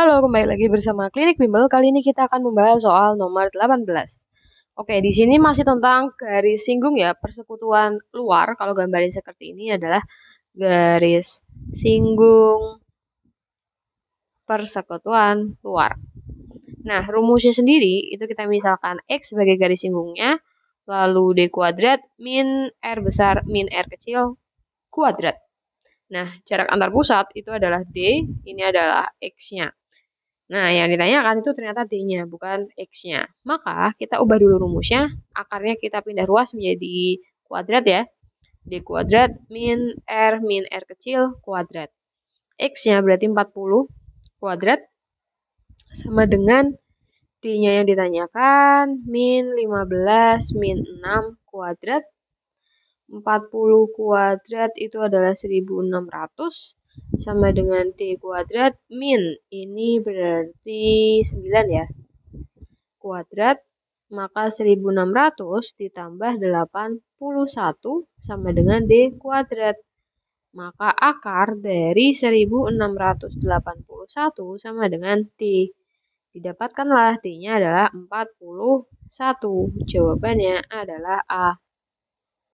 Halo, kembali lagi bersama Klinik Bimbel. Kali ini kita akan membahas soal nomor 18. Oke, di sini masih tentang garis singgung ya, persekutuan luar. Kalau gambarin seperti ini adalah garis singgung persekutuan luar. Nah, rumusnya sendiri itu kita misalkan X sebagai garis singgungnya, lalu D kuadrat min R besar min R kecil kuadrat. Nah, jarak antar pusat itu adalah D, ini adalah X-nya. Nah, yang ditanyakan itu ternyata D-nya, bukan X-nya. Maka, kita ubah dulu rumusnya. Akarnya kita pindah ruas menjadi kuadrat ya. D kuadrat min R min R kecil kuadrat. X-nya berarti 40 kuadrat. Sama dengan D-nya yang ditanyakan min 15 min 6 kuadrat. 40 kuadrat itu adalah 1600 sama dengan T kuadrat min. Ini berarti 9 ya. Kuadrat, maka 1600 ditambah 81 sama dengan D kuadrat. Maka akar dari 1681 sama dengan T. Didapatkanlah T-nya adalah 41. Jawabannya adalah A.